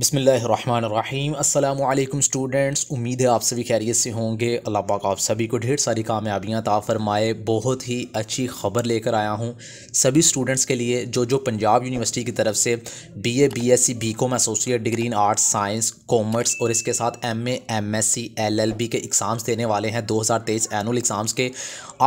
बसमीम् अल्लाम स्टूडेंट्स उम्मीद है आप सभी खैरियत से होंगे अल्लाह पाक आप सभी को ढेर सारी कामयाबियाँ ताफ़रमाए फरमाए बहुत ही अच्छी खबर लेकर आया हूँ सभी स्टूडेंट्स के लिए जो जो पंजाब यूनिवर्सिटी की तरफ से B BSc BCom S C B com associate degree in arts science commerce और इसके साथ M A M S C L L B के एग्ज़ाम्स देने वाले हैं दो हज़ार तेईस एनुअल एग्ज़ाम्स के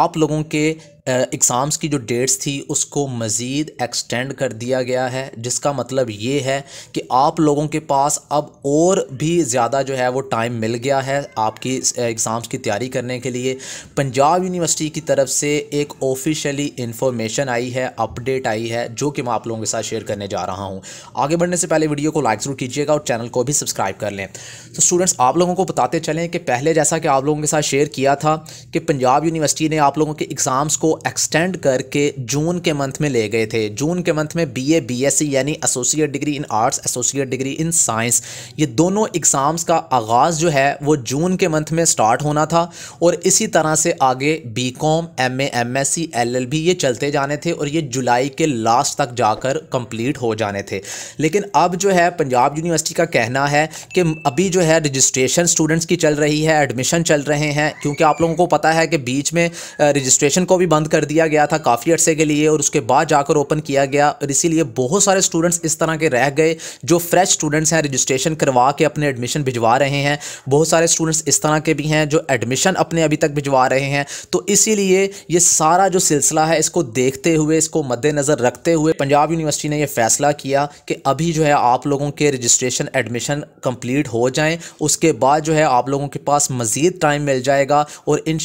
आप लोगों के एग्ज़ाम्स की जो डेट्स थी उसको मज़ीद एक्सटेंड कर दिया गया है जिसका मतलब ये है कि आप लोगों के पास अब और भी ज़्यादा जो है वो टाइम मिल गया है आपकी एग्ज़ाम्स की तैयारी करने के लिए पंजाब यूनिवर्सिटी की तरफ से एक ऑफिशियली इन्फॉर्मेशन आई है अपडेट आई है जो कि मैं आप लोगों के साथ शेयर करने जा रहा हूँ आगे बढ़ने से पहले वीडियो को लाइक ज़रूर कीजिएगा और चैनल को भी सब्सक्राइब कर लें तो स्टूडेंट्स आप लोगों को बताते चलें कि पहले जैसा कि आप लोगों के साथ शेयर किया था कि पंजाब यूनिवर्सिटी ने आप लोगों के एग्ज़ाम्स को एक्सटेंड करके जून के मंथ में ले गए थे जून के मंथ में बीए बीएससी e यानी associate degree in arts associate degree in science ये दोनों एग्ज़ाम्स का आगाज़ जो है वो जून के मंथ में स्टार्ट होना था और इसी तरह से आगे B com M L LLB ये चलते जाने थे और ये जुलाई के लास्ट तक जाकर कंप्लीट हो जाने थे लेकिन अब जो है पंजाब यूनिवर्सिटी का कहना है कि अभी जो है रजिस्ट्रेशन स्टूडेंट्स की चल रही है एडमिशन चल रहे हैं क्योंकि आप लोगों को पता है कि बीच में रजिस्ट्रेशन को भी बंद बंद कर दिया गया था काफ़ी अर्से के लिए और उसके बाद जाकर ओपन किया गया और इसीलिए बहुत सारे स्टूडेंट्स इस तरह के रह गए जो फ्रेश स्टूडेंट्स हैं रजिस्ट्रेशन करवा के अपने एडमिशन भिजवा रहे हैं बहुत सारे स्टूडेंट्स इस तरह के भी हैं जो एडमिशन अपने अभी तक भिजवा रहे हैं तो इसीलिए ये सारा जो सिलसिला है इसको देखते हुए इसको मद्देनज़र रखते हुए पंजाब यूनिवर्सिटी ने यह फैसला किया कि अभी जो है आप लोगों के रजिस्ट्रेशन एडमिशन कम्प्लीट हो जाएँ उसके बाद जो है आप लोगों के पास मज़ीद टाइम मिल जाएगा और इन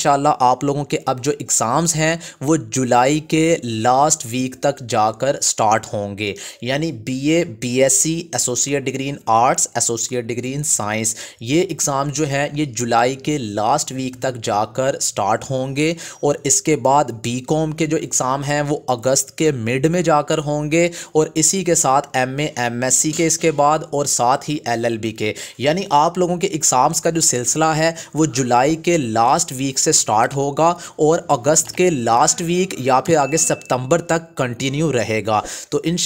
आप लोगों के अब जो एग्ज़ाम्स हैं वो जुलाई के लास्ट वीक तक जाकर स्टार्ट होंगे यानी BA BSc associate degree in arts associate degree in science ये एग्ज़ाम जो है ये जुलाई के लास्ट वीक तक जाकर स्टार्ट होंगे और इसके बाद बी के जो एग्ज़ाम हैं वो अगस्त के मिड में जाकर होंगे और इसी के साथ एम एमएससी के इसके बाद और साथ ही एलएलबी के यानी आप लोगों के एग्ज़ाम्स का जो सिलसिला है वो जुलाई के लास्ट वीक से स्टार्ट होगा और अगस्त के लास्ट लास्ट वीक या फिर आगे सितंबर तक कंटिन्यू रहेगा तो इन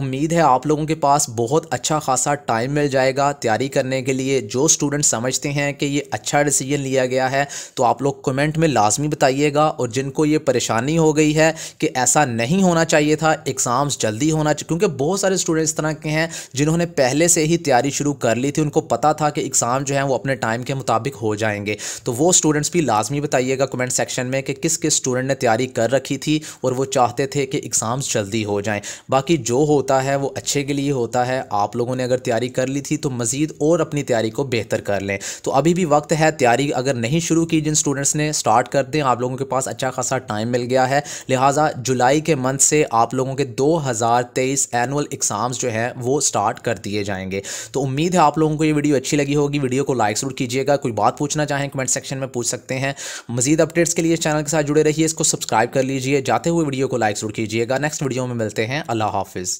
उम्मीद है आप लोगों के पास बहुत अच्छा खासा टाइम मिल जाएगा तैयारी करने के लिए जो स्टूडेंट समझते हैं कि ये अच्छा डिसीजन लिया गया है तो आप लोग कमेंट में लाजमी बताइएगा और जिनको ये परेशानी हो गई है कि ऐसा नहीं होना चाहिए था एग्ज़ाम्स जल्दी होना चाहिए क्योंकि बहुत सारे स्टूडेंट्स इस तरह के हैं जिन्होंने पहले से ही तैयारी शुरू कर ली थी उनको पता था कि एग्ज़ाम जो है वो अपने टाइम के मुताबिक हो जाएंगे तो वो स्टूडेंट्स भी लाजमी बताइएगा कमेंट सेक्शन में कि किस किस स्टूडेंट ने तैयारी तैयारी कर रखी थी और वो चाहते थे कि एग्ज़ाम्स जल्दी हो जाएं बाकी जो होता है वो अच्छे के लिए होता है आप लोगों ने अगर तैयारी कर ली थी तो मज़ीद और अपनी तैयारी को बेहतर कर लें तो अभी भी वक्त है तैयारी अगर नहीं शुरू की जिन स्टूडेंट्स ने स्टार्ट कर दें आप लोगों के पास अच्छा खासा टाइम मिल गया है लिहाजा जुलाई के मंथ से आप लोगों के तेईस एनुअल एग्ज़ाम्स जो हैं वो स्टार्ट कर दिए जाएंगे तो उम्मीद है आप लोगों को ये वीडियो अच्छी लगी होगी वीडियो को लाइक ज़रूर कीजिएगा कोई बात पूछना चाहें कमेंट सेक्शन में पूछ सकते हैं मजीद अपडेट्स के लिए चैनल के साथ जुड़े रहिए इसको सब्सक्राइब सब्सक्राइब कर लीजिए जाते हुए वीडियो को लाइक जरूर कीजिएगा नेक्स्ट वीडियो में मिलते हैं अल्लाह हाफिज़